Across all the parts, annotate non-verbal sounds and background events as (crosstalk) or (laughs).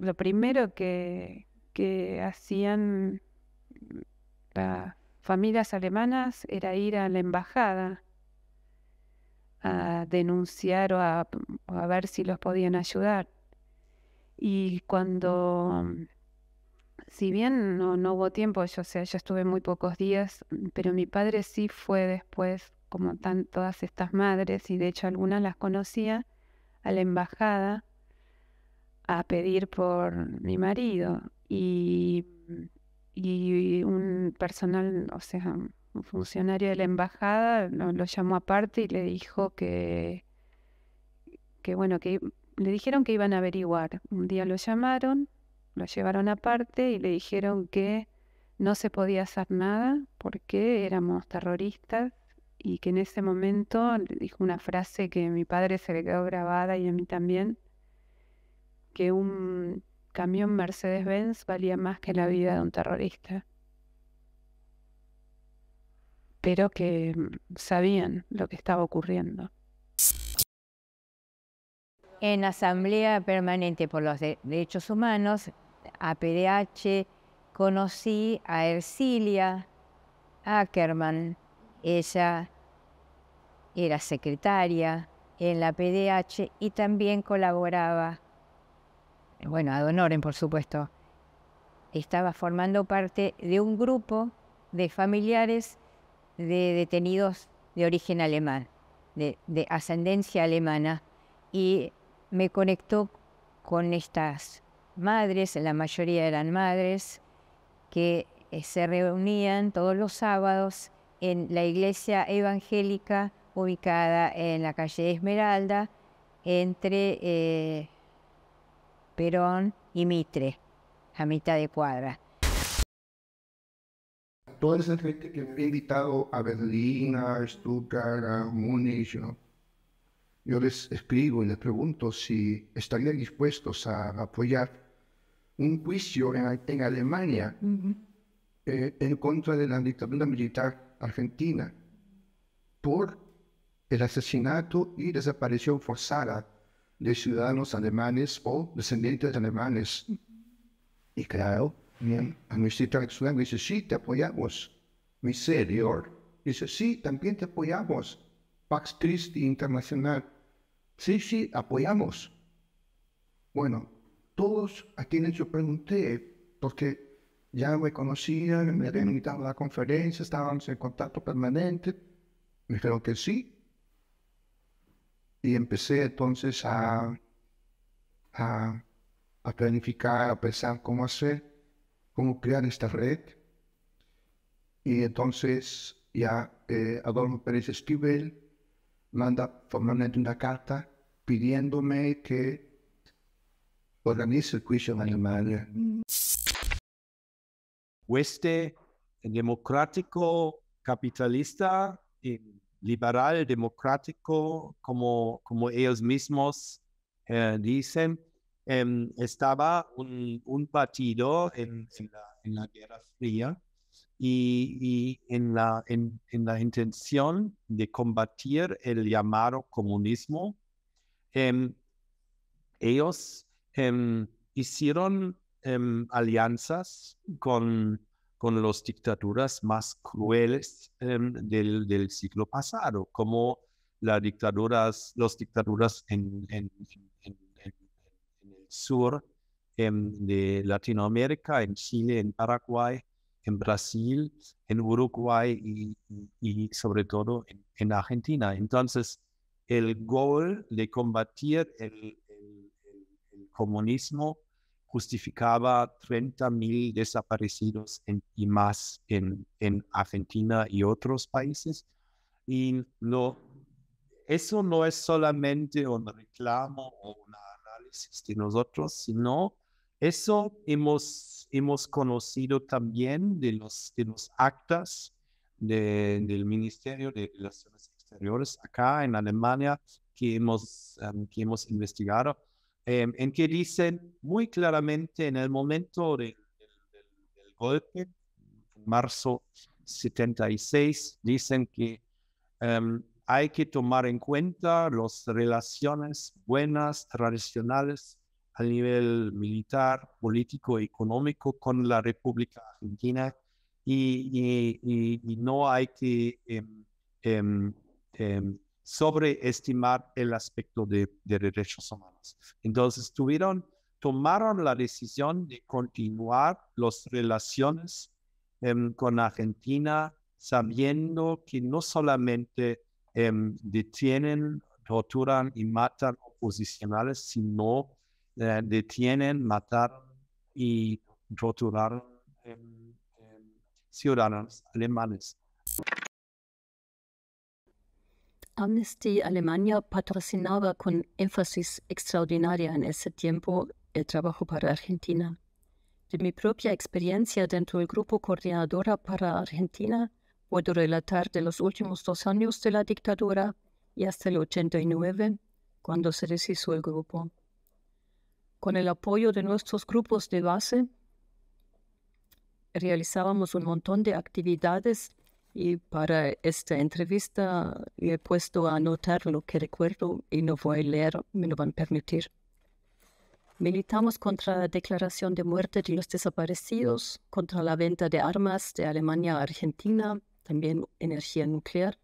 lo primero que, hacían las familias alemanas era ir a la embajada a denunciar o a, ver si los podían ayudar. Y cuando, si bien no, hubo tiempo, yo, sea, estuve muy pocos días, pero mi padre sí fue después, como todas estas madres, y de hecho algunas las conocía, a la embajada a pedir por mi marido y, y un personal, o sea, un funcionario de la embajada lo, llamó aparte y le dijo que, que bueno, que le dijeron que iban a averiguar. Un día lo llamaron, lo llevaron aparte y le dijeron que no se podía hacer nada porque éramos terroristas y que en ese momento dijo una frase que mi padre se le quedó grabada y a mí también, que un camión Mercedes-Benz valía más que la vida de un terrorista. Pero que mm, sabían lo que estaba ocurriendo. En Asamblea Permanente por los Derechos Humanos, APDH, conocí a Ercilia Ackerman. Ella era secretaria en la PDH y también colaboraba bueno, a Donoren, por supuesto, estaba formando parte de un grupo de familiares de detenidos de origen alemán, de, ascendencia alemana, y me conectó con estas madres, la mayoría eran madres, que eh, se reunían todos los sábados en la iglesia evangélica ubicada en la calle Esmeralda, entre eh, Perón y Mitre, a mitad de cuadra. Toda esa gente que me ha invitado a Berlín, a Stuttgart, a Múnich, yo les escribo y les pregunto si estarían dispuestos a apoyar un juicio en, Alemania eh, en contra de la dictadura militar argentina por el asesinato y desaparición forzada de ciudadanos alemanes o descendientes alemanes. Y claro, bien, a nuestra dice, sí, te apoyamos. Mi dice, sí, también te apoyamos. Pax Christi Internacional. Sí, sí, apoyamos. Bueno, todos a quienes yo pregunté, porque ya me conocían, me habían invitado a la conferencia, estábamos en contacto permanente, me dijeron que sí, y empecé entonces a, a, planificar, a pensar cómo hacer, cómo crear esta red. Y entonces ya eh, Adolfo Pérez Esquivel manda formalmente una carta pidiéndome que organice el juicio en Alemania. Mm. este democrático capitalista en eh, liberal democrático, como, como ellos mismos eh, dicen, em, estaba un, partido en, la, Guerra Fría y, en, la, en, la, intención de combatir el llamado comunismo, em, ellos em, hicieron alianzas con con las dictaduras más crueles em, del, del, siglo pasado, como las dictaduras, las dictaduras en, el sur em, de Latinoamérica, en Chile, en Paraguay, en Brasil, en Uruguay y, sobre todo en, Argentina. Entonces, el goal de combatir el comunismo justificaba 30.000 desaparecidos y más en, Argentina y otros países. Y no, eso no es solamente un reclamo o un análisis de nosotros, sino eso hemos, hemos conocido también de los, de los actas del Ministerio de Relaciones Exteriores acá en Alemania que hemos, eh, que hemos investigado Em, en que dicen muy claramente en el momento del, golpe, marzo 76, dicen que em, hay que tomar en cuenta las relaciones buenas, tradicionales a nivel militar, político, económico con la República Argentina y, no hay que em, sobreestimar el aspecto de, derechos humanos. Entonces tuvieron, tomaron la decisión de continuar las relaciones em, con Argentina sabiendo que no solamente em, detienen, torturan y matan oposicionales, sino eh, detienen, matan y torturan em, ciudadanos alemanes. Amnesty Alemania patrocinaba con énfasis extraordinaria en ese tiempo el trabajo para Argentina. De mi propia experiencia dentro del grupo coordinadora para Argentina, puedo relatar de los últimos dos años de la dictadura y hasta el 89, cuando se deshizo el grupo. Con el apoyo de nuestros grupos de base, realizábamos un montón de actividades y para esta entrevista he puesto a anotar lo que recuerdo y no voy a leer, me lo van a permitir. Militamos contra la declaración de muerte de los desaparecidos, contra la venta de armas de Alemania a Argentina, también energía nuclear.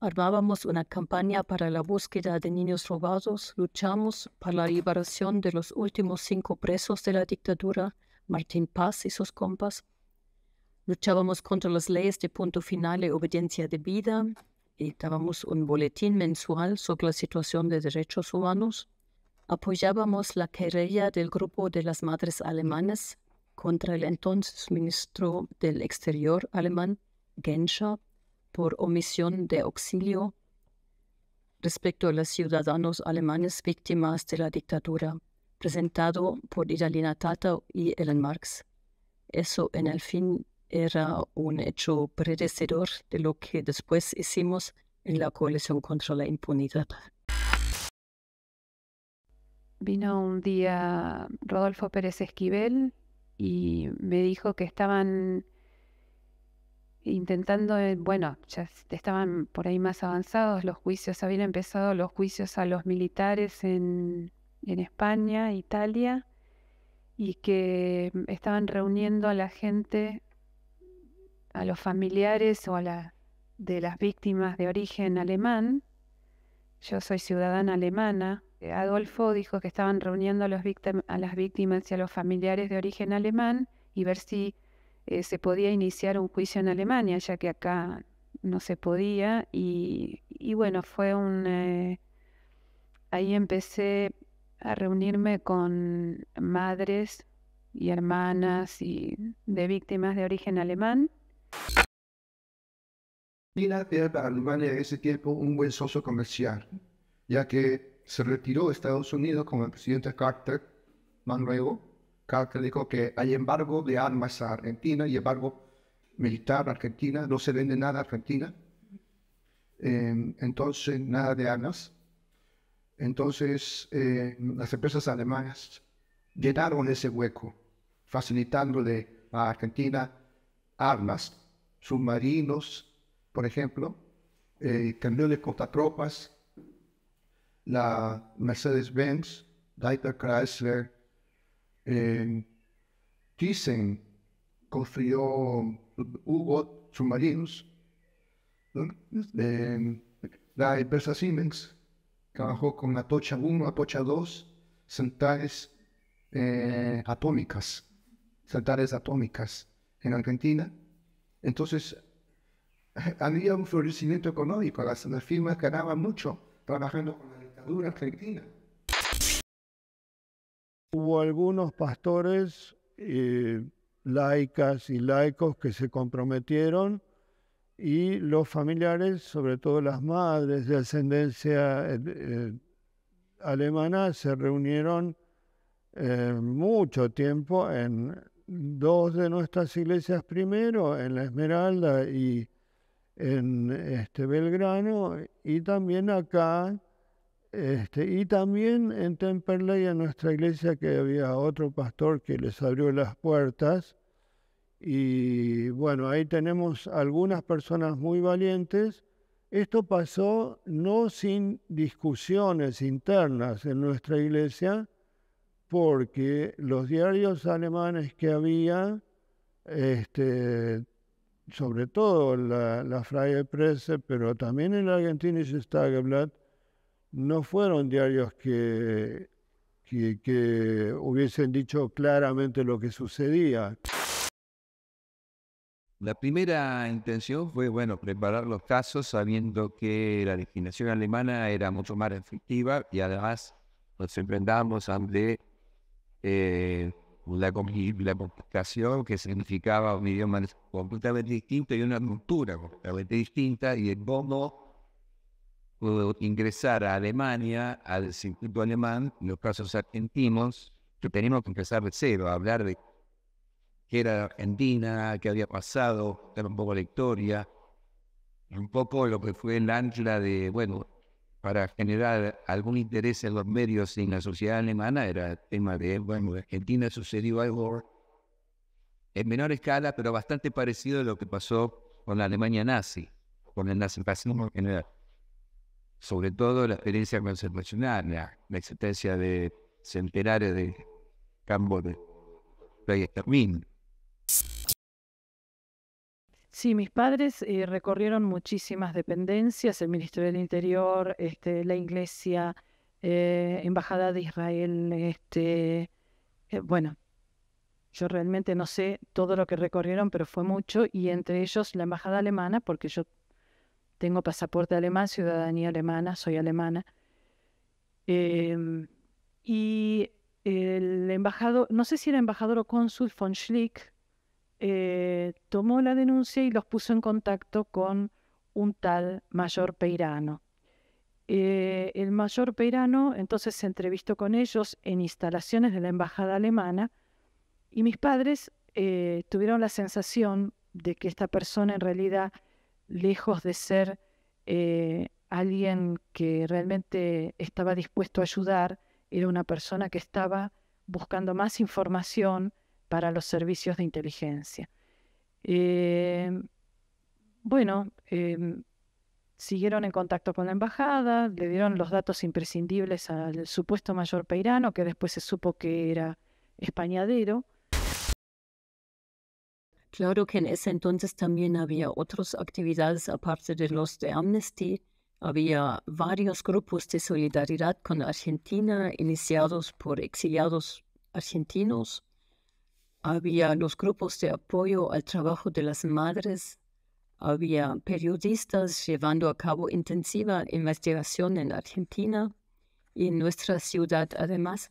Armábamos una campaña para la búsqueda de niños robados, luchamos para la liberación de los últimos cinco presos de la dictadura, Martín Paz y sus compas luchábamos contra las leyes de punto final y obediencia vida y dábamos un boletín mensual sobre la situación de derechos humanos. Apoyábamos la querella del grupo de las madres alemanas contra el entonces ministro del Exterior alemán, Genscher, por omisión de auxilio respecto a los ciudadanos alemanes víctimas de la dictadura, presentado por Idalina Tata y Ellen Marx. Eso en el fin era un hecho predecedor de lo que después hicimos en la coalición contra la impunidad. Vino un día Rodolfo Pérez Esquivel y me dijo que estaban intentando, eh, bueno, ya estaban por ahí más avanzados los juicios, habían empezado los juicios a los militares en, en España, Italia, y que estaban reuniendo a la gente a los familiares o a la, de las víctimas de origen alemán. Yo soy ciudadana alemana. Eh, Adolfo dijo que estaban reuniendo a, las víctimas y a los familiares de origen alemán y ver si eh, se podía iniciar un juicio en Alemania, ya que acá no se podía. Y, bueno, fue un... Eh, ahí empecé a reunirme con madres y hermanas y de víctimas de origen alemán China era para Alemania en ese tiempo un buen socio comercial, ya que se retiró de Estados Unidos con el presidente Carter, Manuel. Carter dijo que hay embargo de armas a Argentina y embargo militar a Argentina, no se vende nada a Argentina. Em, entonces, nada de armas. Entonces, em, las empresas alemanas llenaron ese hueco, facilitándole a Argentina armas submarinos, por ejemplo, eh, camiones tropas la Mercedes-Benz, Dieter Chrysler, eh, Thyssen construyó u submarinos, eh, la empresa Siemens trabajó con Atocha 1, Atocha 2, centrales eh, atómicas, centrales atómicas en Argentina. Entonces, (laughs) había un florecimiento económico, las, firmas ganaban mucho trabajando con la dictadura argentina. Hubo algunos pastores, eh, laicas y laicos que se comprometieron y los familiares, sobre todo las madres de ascendencia eh, alemana, se reunieron eh, mucho tiempo en dos de nuestras iglesias primero, en La Esmeralda y en este, Belgrano, y también acá, este, y también en Temperley, en nuestra iglesia, que había otro pastor que les abrió las puertas. Y bueno, ahí tenemos algunas personas muy valientes. Esto pasó no sin discusiones internas en nuestra iglesia, porque los diarios alemanes que había, este, sobre todo la, la Freie Presse, pero también el Argentinische Tageblatt, no fueron diarios que, que, hubiesen dicho claramente lo que sucedía. La primera intención fue, bueno, preparar los casos sabiendo que la legislación alemana era mucho más efectiva y además nos emprendamos ante eh, la, comunicación que significaba un idioma completamente distinto y una cultura completamente distinta y el cómo eh, ingresar a Alemania, al circuito alemán, en los casos argentinos, que teníamos que empezar de cero, a hablar de qué era Argentina, qué había pasado, dar un poco la historia, un poco lo que fue el ancla de, bueno, para generar algún interés en los medios en la sociedad alemana era tema de, bueno, en Argentina sucedió algo en menor escala, pero bastante parecido a lo que pasó con la Alemania nazi, con el nazifascismo en general. Sobre todo la experiencia conservacional, la, existencia de centenares de campos de, Sí, mis padres eh, recorrieron muchísimas dependencias, el Ministerio del Interior, este, la Iglesia, eh, Embajada de Israel, este, eh, bueno, yo realmente no sé todo lo que recorrieron, pero fue mucho, y entre ellos la Embajada Alemana, porque yo tengo pasaporte alemán, ciudadanía alemana, soy alemana. Em, y el embajador, no sé si era embajador o cónsul von Schlick, eh, tomó la denuncia y los puso en contacto con un tal mayor peirano. Eh, el mayor peirano entonces se entrevistó con ellos en instalaciones de la embajada alemana y mis padres eh, tuvieron la sensación de que esta persona en realidad, lejos de ser alguien que realmente estaba dispuesto a ayudar, era una persona que estaba buscando más información para los servicios de inteligencia. Em, bueno, em, siguieron en contacto con la embajada, le dieron los datos imprescindibles al supuesto mayor peirano, que después se supo que era españadero. Claro que en ese entonces también había otras actividades aparte de los de Amnesty. Había varios grupos de solidaridad con Argentina iniciados por exiliados argentinos había los grupos de apoyo al trabajo de las madres, había periodistas llevando a cabo intensiva investigación en Argentina y en nuestra ciudad además.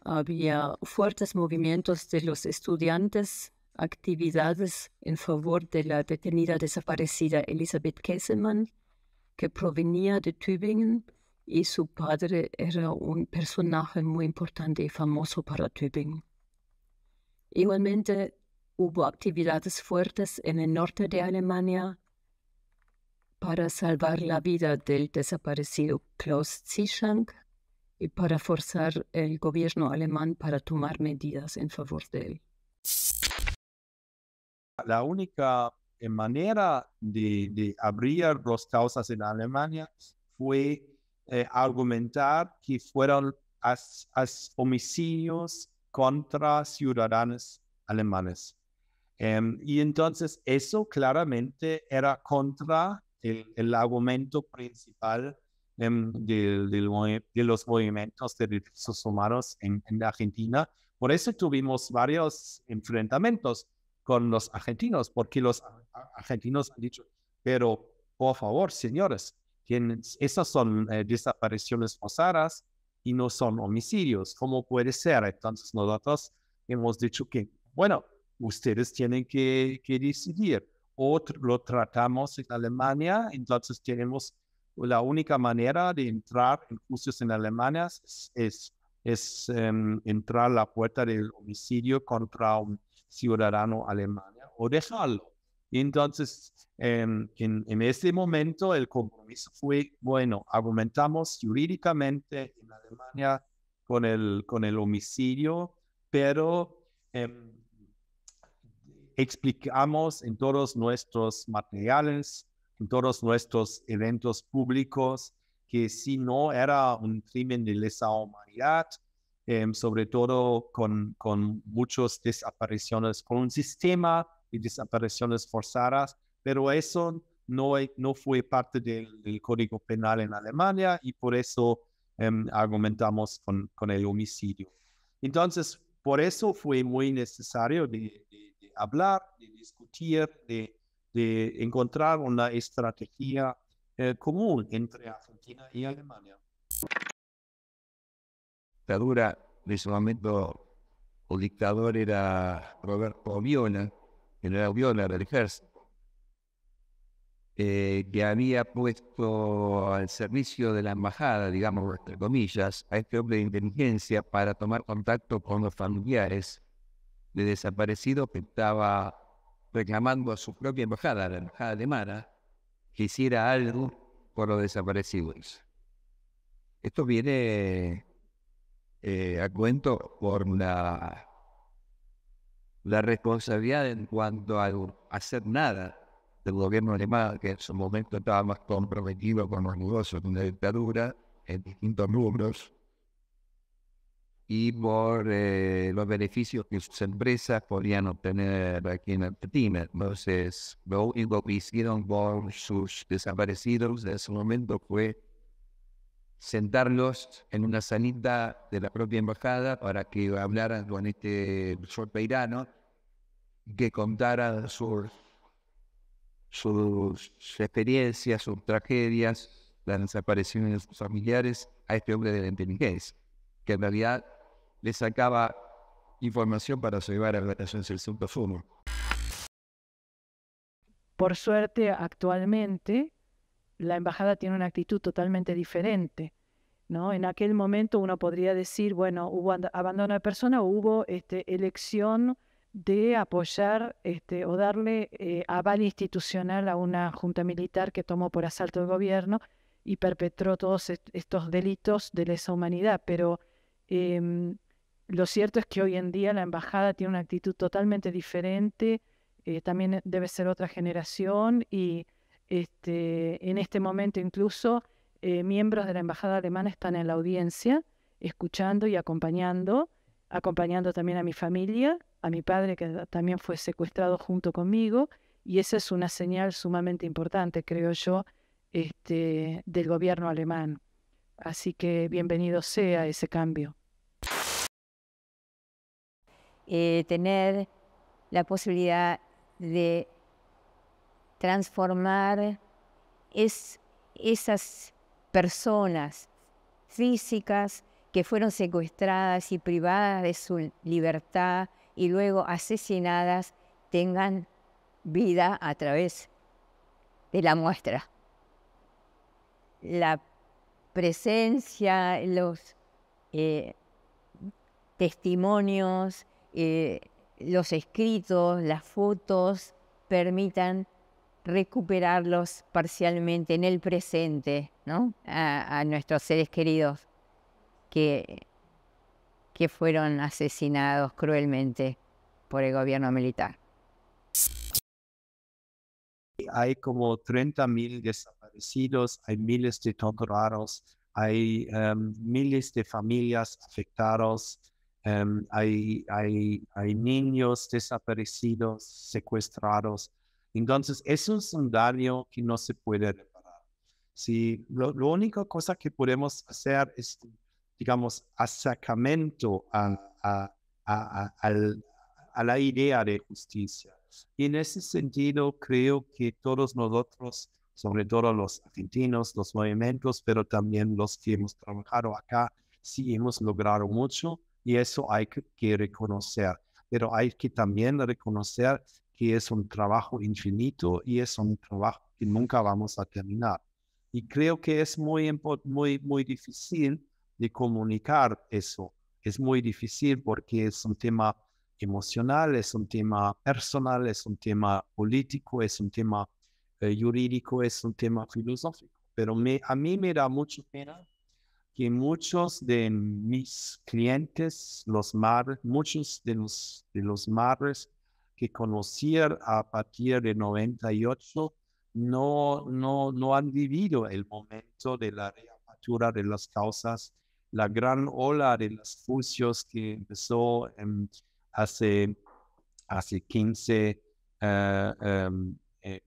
Había fuertes movimientos de los estudiantes, actividades en favor de la detenida desaparecida Elizabeth Kesselman, que provenía de Tübingen y su padre era un personaje muy importante y famoso para Tübingen. Igualmente, hubo actividades fuertes en el norte de Alemania para salvar la vida del desaparecido Klaus Zischank y para forzar el gobierno alemán para tomar medidas en favor de él. La única manera de, abrir las causas en Alemania fue eh, argumentar que fueron as homicidios contra ciudadanos alemanes. Em, y entonces eso claramente era contra el, argumento principal em, de, los movimientos de derechos humanos en, la Argentina. Por eso tuvimos varios enfrentamientos con los argentinos, porque los argentinos han dicho, pero por favor, señores, esas son eh, desapariciones forzadas, y no son homicidios. ¿Cómo puede ser? Entonces nosotros hemos dicho que, bueno, ustedes tienen que, que decidir. O lo tratamos en Alemania, entonces tenemos la única manera de entrar en juicios en Alemania es, es, em, entrar a la puerta del homicidio contra un ciudadano alemán o dejarlo. Entonces, em, en, ese momento el compromiso fue, bueno, argumentamos jurídicamente Alemania con el, con el homicidio, pero em, explicamos en todos nuestros materiales, en todos nuestros eventos públicos, que si no era un crimen de lesa humanidad, em, sobre todo con, con muchas desapariciones, con un sistema de desapariciones forzadas, pero eso no, no fue parte del, Código Penal en Alemania y por eso Em, argumentamos con, con, el homicidio. Entonces, por eso fue muy necesario de, hablar, de discutir, de, de encontrar una estrategia eh, común entre Argentina y Alemania. La dictadura de ese momento, el dictador era Roberto Viola, general Viola del ejército eh, que había puesto al servicio de la embajada, digamos, entre comillas, a este hombre de inteligencia para tomar contacto con los familiares de desaparecidos que estaba reclamando a su propia embajada, la embajada alemana, que hiciera algo por los desaparecidos. Esto viene eh, a cuento por la, la responsabilidad en cuanto a hacer nada del gobierno alemán, que en su momento estaba más comprometido con los negocios de una dictadura en distintos números, y por eh, los beneficios que sus empresas podían obtener aquí en Argentina. Entonces, lo único que hicieron por sus desaparecidos en ese momento fue sentarlos en una sanita de la propia embajada para que hablaran con este Peirano, que contaran sus sus experiencias, sus tragedias, las desapariciones de sus familiares a este hombre de la inteligencia, que en realidad le sacaba información para llevar a la del Sumo Por suerte, actualmente, la embajada tiene una actitud totalmente diferente. ¿no? En aquel momento uno podría decir, bueno, hubo abandono de persona, hubo este, elección de apoyar este, o darle eh, aval institucional a una junta militar que tomó por asalto el gobierno y perpetró todos estos delitos de lesa humanidad. Pero em, lo cierto es que hoy en día la embajada tiene una actitud totalmente diferente, eh, también debe ser otra generación y este, en este momento incluso eh, miembros de la embajada alemana están en la audiencia escuchando y acompañando acompañando también a mi familia a mi padre que también fue secuestrado junto conmigo y esa es una señal sumamente importante, creo yo, este, del gobierno alemán. Así que bienvenido sea ese cambio. Eh, tener la posibilidad de transformar esas personas físicas que fueron secuestradas y privadas de su libertad y luego asesinadas tengan vida a través de la muestra. La presencia, los eh, testimonios, eh, los escritos, las fotos, permitan recuperarlos parcialmente en el presente, ¿no? a, a nuestros seres queridos que que fueron asesinados cruelmente por el gobierno militar. Hay como 30.000 desaparecidos, hay miles de torturados, hay em, miles de familias afectadas, em, hay, niños desaparecidos, secuestrados. Entonces, es un daño que no se puede reparar. Si, lo, único única cosa que podemos hacer es digamos, acercamiento a, a, a, la idea de justicia. Y en ese sentido, creo que todos nosotros, sobre todo los argentinos, los movimientos, pero también los que hemos trabajado acá, sí hemos logrado mucho y eso hay que, que reconocer. Pero hay que también reconocer que es un trabajo infinito y es un trabajo que nunca vamos a terminar. Y creo que es muy, muy, muy difícil de comunicar eso. Es muy difícil porque es un tema emocional, es un tema personal, es un tema político, es un tema eh, jurídico, es un tema filosófico. Pero me, a mí me da mucha pena que muchos de mis clientes, los madres, muchos de los, de los madres que conocí a partir de 98, no, no, no han vivido el momento de la reapertura de las causas la gran ola de los fucios que empezó hace, hace 15,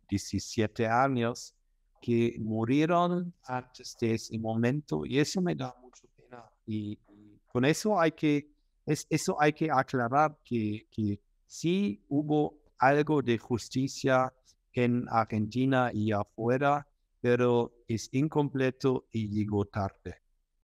17 eh, em, eh, años, que murieron antes de ese momento y eso me da mucha pena. Y, con eso hay que, es, eso hay que aclarar que, que sí hubo algo de justicia en Argentina y afuera, pero es incompleto y llegó tarde.